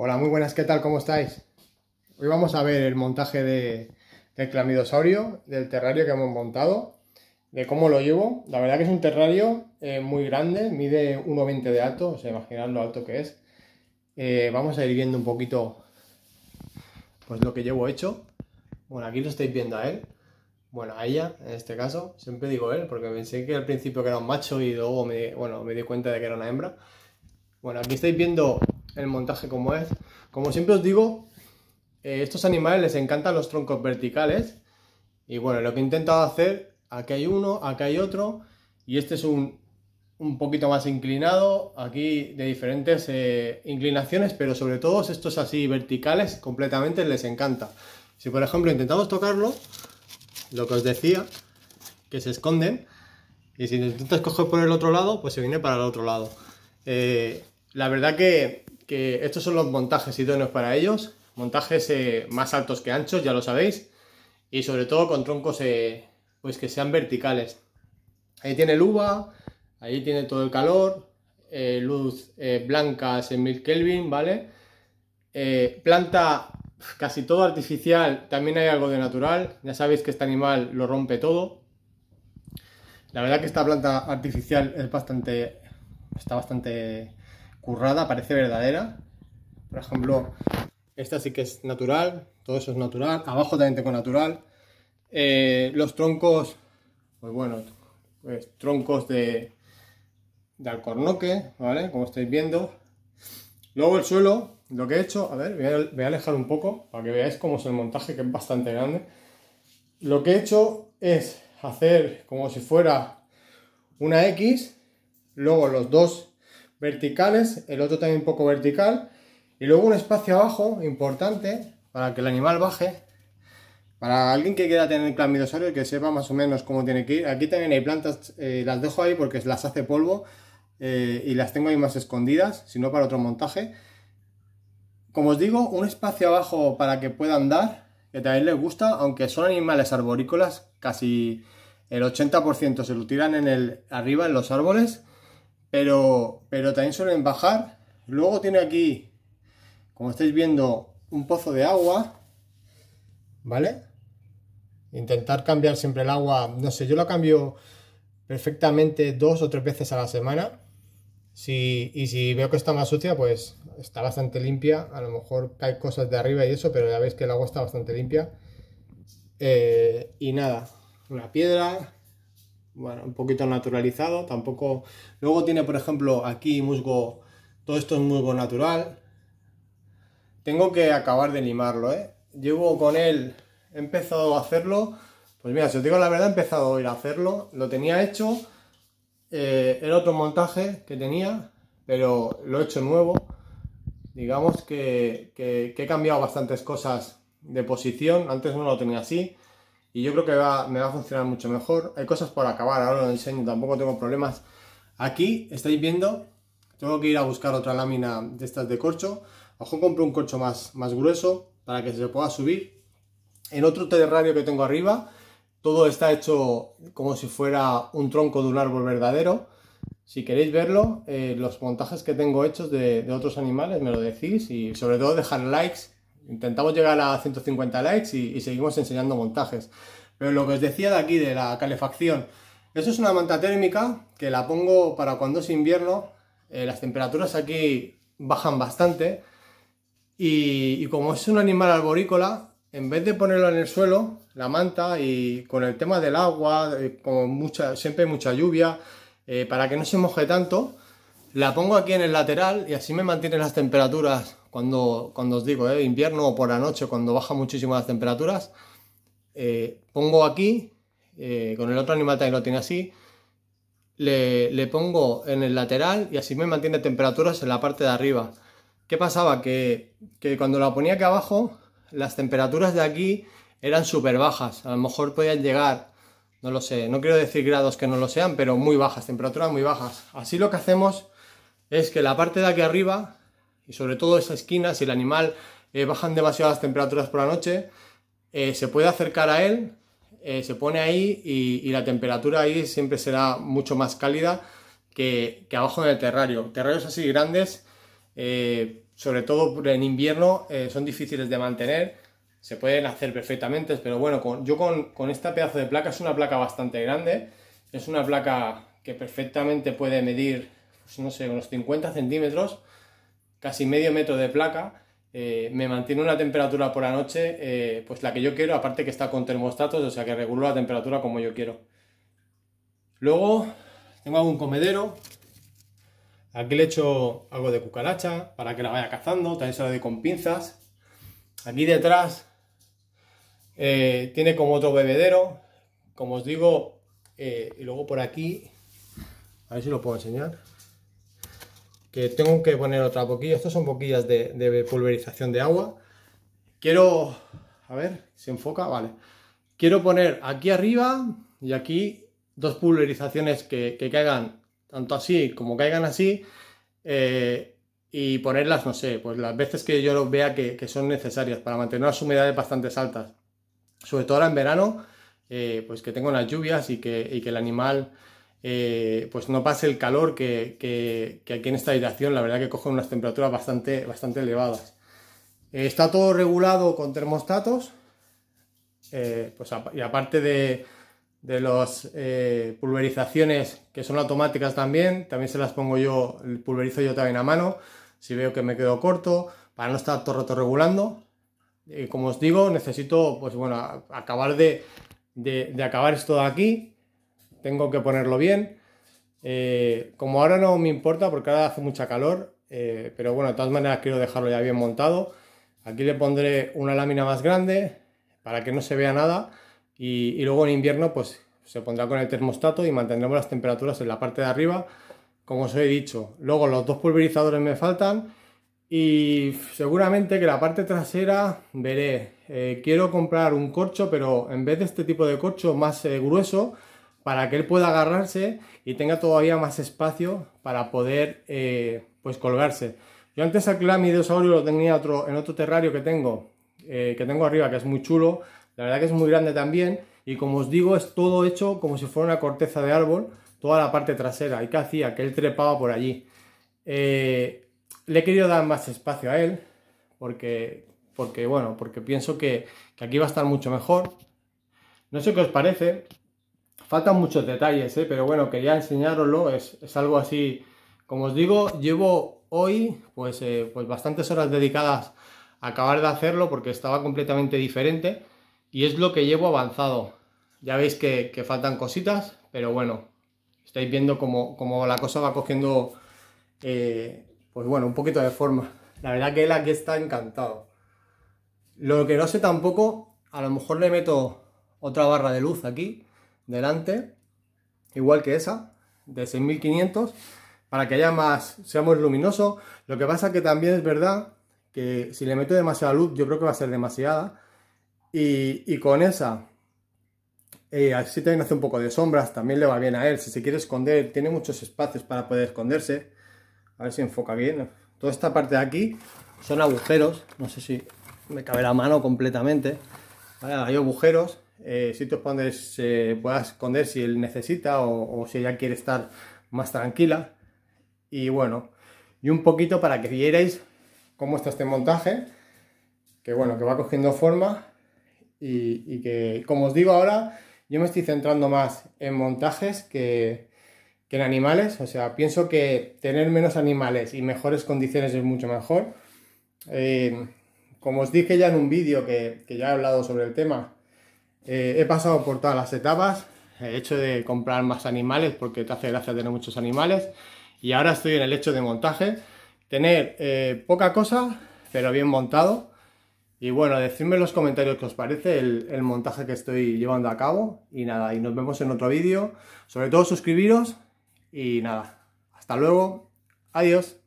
Hola, muy buenas, ¿qué tal? ¿Cómo estáis? Hoy vamos a ver el montaje de, del clamidosaurio, del terrario que hemos montado, de cómo lo llevo. La verdad que es un terrario eh, muy grande, mide 1,20 de alto, os sea, lo alto que es. Eh, vamos a ir viendo un poquito pues lo que llevo hecho. Bueno, aquí lo estáis viendo a él, bueno, a ella en este caso, siempre digo él, porque pensé que al principio que era un macho y luego bueno, me di cuenta de que era una hembra. Bueno, aquí estáis viendo el montaje como es. Como siempre os digo, eh, estos animales les encantan los troncos verticales. Y bueno, lo que he intentado hacer, aquí hay uno, aquí hay otro, y este es un, un poquito más inclinado, aquí de diferentes eh, inclinaciones, pero sobre todo estos así verticales completamente les encanta. Si por ejemplo intentamos tocarlo, lo que os decía, que se esconden, y si intentas coger por el otro lado, pues se viene para el otro lado. Eh, la verdad que que estos son los montajes idóneos para ellos, montajes eh, más altos que anchos, ya lo sabéis, y sobre todo con troncos eh, pues que sean verticales. Ahí tiene el uva, ahí tiene todo el calor, eh, luz blanca en mil Kelvin, ¿vale? planta casi todo artificial, también hay algo de natural, ya sabéis que este animal lo rompe todo. La verdad que esta planta artificial es bastante, está bastante currada, parece verdadera. Por ejemplo, esta sí que es natural, todo eso es natural. Abajo también tengo natural. Eh, los troncos, pues bueno, pues troncos de, de alcornoque, ¿vale? Como estáis viendo. Luego el suelo, lo que he hecho, a ver, voy a, voy a alejar un poco para que veáis cómo es el montaje, que es bastante grande. Lo que he hecho es hacer como si fuera una X, luego los dos verticales, el otro también un poco vertical, y luego un espacio abajo importante para que el animal baje. Para alguien que quiera tener y que sepa más o menos cómo tiene que ir. Aquí también hay plantas, eh, las dejo ahí porque las hace polvo eh, y las tengo ahí más escondidas, sino para otro montaje. Como os digo, un espacio abajo para que puedan dar, que también les gusta, aunque son animales arborícolas, casi el 80% se lo tiran en el, arriba en los árboles pero, pero también suelen bajar. Luego tiene aquí, como estáis viendo, un pozo de agua, ¿vale? Intentar cambiar siempre el agua, no sé, yo lo cambio perfectamente dos o tres veces a la semana. Si, y si veo que está más sucia, pues está bastante limpia. A lo mejor cae cosas de arriba y eso, pero ya veis que el agua está bastante limpia. Eh, y nada, una piedra, bueno, un poquito naturalizado, tampoco... Luego tiene, por ejemplo, aquí musgo, todo esto es musgo natural. Tengo que acabar de limarlo, ¿eh? Llevo con él, he empezado a hacerlo, pues mira, si os digo la verdad, he empezado a ir a hacerlo, lo tenía hecho, eh, era otro montaje que tenía, pero lo he hecho nuevo. Digamos que he cambiado bastantes cosas de posición, antes no lo tenía así, y yo creo que va, me va a funcionar mucho mejor. Hay cosas por acabar, ahora lo diseño, tampoco tengo problemas. Aquí estáis viendo, tengo que ir a buscar otra lámina de estas de corcho. Ojo, compré un corcho más, más grueso para que se pueda subir. En otro terrario que tengo arriba, todo está hecho como si fuera un tronco de un árbol verdadero. Si queréis verlo, eh, los montajes que tengo hechos de, de otros animales, me lo decís y sobre todo dejar likes Intentamos llegar a 150 likes y, seguimos enseñando montajes. Pero lo que os decía de aquí, de la calefacción, eso es una manta térmica que la pongo para cuando es invierno. Eh, las temperaturas aquí bajan bastante. Y, como es un animal arborícola, en vez de ponerlo en el suelo, la manta, y con el tema del agua, eh, mucha, siempre mucha lluvia, eh, para que no se moje tanto, la pongo aquí en el lateral y así me mantiene las temperaturas cuando, cuando os digo, eh, invierno o por la noche, cuando baja muchísimo las temperaturas. Eh, pongo aquí, eh, con el otro animal que lo tiene así, le, le, pongo en el lateral y así me mantiene temperaturas en la parte de arriba. ¿Qué pasaba? Que, que cuando la ponía aquí abajo, las temperaturas de aquí eran súper bajas. A lo mejor podían llegar, no lo sé, no quiero decir grados que no lo sean, pero muy bajas, temperaturas muy bajas. Así lo que hacemos es que la parte de aquí arriba, y sobre todo esa esquina, si el animal eh, bajan demasiadas temperaturas por la noche, eh, se puede acercar a él, eh, se pone ahí y, la temperatura ahí siempre será mucho más cálida que, abajo en el terrario. Terrarios así grandes, sobre todo en invierno, son difíciles de mantener. Se pueden hacer perfectamente, pero bueno, yo con, con esta pedazo de placa, es una placa bastante grande, es una placa que perfectamente puede medir pues, no sé, unos 50 centímetros, casi medio metro de placa, eh, me mantiene una temperatura por la noche, eh, pues la que yo quiero, aparte que está con termostatos, o sea que regula la temperatura como yo quiero. Luego tengo algún comedero, aquí le echo algo de cucaracha para que la vaya cazando, también se lo doy con pinzas. Aquí detrás eh, tiene como otro bebedero, como os digo, y luego por aquí, a ver si lo puedo enseñar que tengo que poner otra boquilla. Estas son boquillas de, pulverización de agua. Quiero, a ver, se enfoca, vale. Quiero poner aquí arriba y aquí dos pulverizaciones que, que caigan tanto así como caigan así eh, y ponerlas, no sé, pues las veces que yo los vea que, son necesarias para mantener las humedades bastante altas. Sobre todo ahora en verano, eh, pues que tengo las lluvias y que, y que el animal eh, pues no pase el calor que, aquí en esta habitación, la verdad que cogen unas temperaturas bastante, bastante elevadas. Eh, está todo regulado con termostatos, eh, pues y aparte de, las pulverizaciones que son automáticas también, también se las pongo yo, pulverizo yo también a mano, si veo que me quedo corto, para no estar todo el rato regulando. como os digo, necesito, pues bueno, acabar de, de acabar esto de aquí tengo que ponerlo bien. Eh, como ahora no me importa porque ahora hace mucha calor, eh, pero bueno, de todas maneras quiero dejarlo ya bien montado. Aquí le pondré una lámina más grande para que no se vea nada y, luego en invierno pues se pondrá con el termostato y mantendremos las temperaturas en la parte de arriba, como os he dicho. Luego los dos pulverizadores me faltan y seguramente que la parte trasera veré. Eh, quiero comprar un corcho, pero en vez de este tipo de corcho más grueso, para que él pueda agarrarse y tenga todavía más espacio para poder eh, pues colgarse. Yo antes mi clamidosaurio lo tenía otro, en otro terrario que tengo, eh, que tengo arriba, que es muy chulo, la verdad que es muy grande también, y como os digo, es todo hecho como si fuera una corteza de árbol, toda la parte trasera, y que hacía, que él trepaba por allí. Eh, le he querido dar más espacio a él, porque, porque bueno, porque pienso que aquí va a estar mucho mejor. No sé qué os parece, Faltan muchos detalles, ¿eh? pero bueno, quería enseñároslo, es, algo así, como os digo, llevo hoy pues, eh, pues bastantes horas dedicadas a acabar de hacerlo porque estaba completamente diferente y es lo que llevo avanzado. Ya veis que, faltan cositas, pero bueno, estáis viendo como la cosa va cogiendo, eh, pues bueno, un poquito de forma. La verdad que él aquí está encantado. Lo que no sé tampoco, a lo mejor le meto otra barra de luz aquí delante, igual que esa, de 6500, para que haya más, sea luminoso. Lo que pasa que también es verdad que si le meto demasiada luz, yo creo que va a ser demasiada. Y, con esa, eh, así también hace un poco de sombras, también le va bien a él. Si se quiere esconder, tiene muchos espacios para poder esconderse. A ver si enfoca bien. Toda esta parte de aquí son agujeros, no sé si me cabe la mano completamente. hay agujeros eh, si sitios eh, pueda esconder si él necesita o, si ella quiere estar más tranquila. Y bueno, y un poquito para que vierais cómo está este montaje, que bueno, que va cogiendo forma y, que, como os digo ahora, yo me estoy centrando más en montajes que, que en animales. O sea, pienso que tener menos animales y mejores condiciones es mucho mejor. Eh, como os dije ya en un vídeo que, que, ya he hablado sobre el tema, eh, he pasado por todas las etapas, he hecho de comprar más animales, porque te hace gracia tener muchos animales, y ahora estoy en el hecho de montaje, tener eh, poca cosa, pero bien montado, y bueno, decidme en los comentarios qué os parece el, el, montaje que estoy llevando a cabo. Y nada, y nos vemos en otro vídeo. Sobre todo suscribiros y nada, hasta luego, adiós.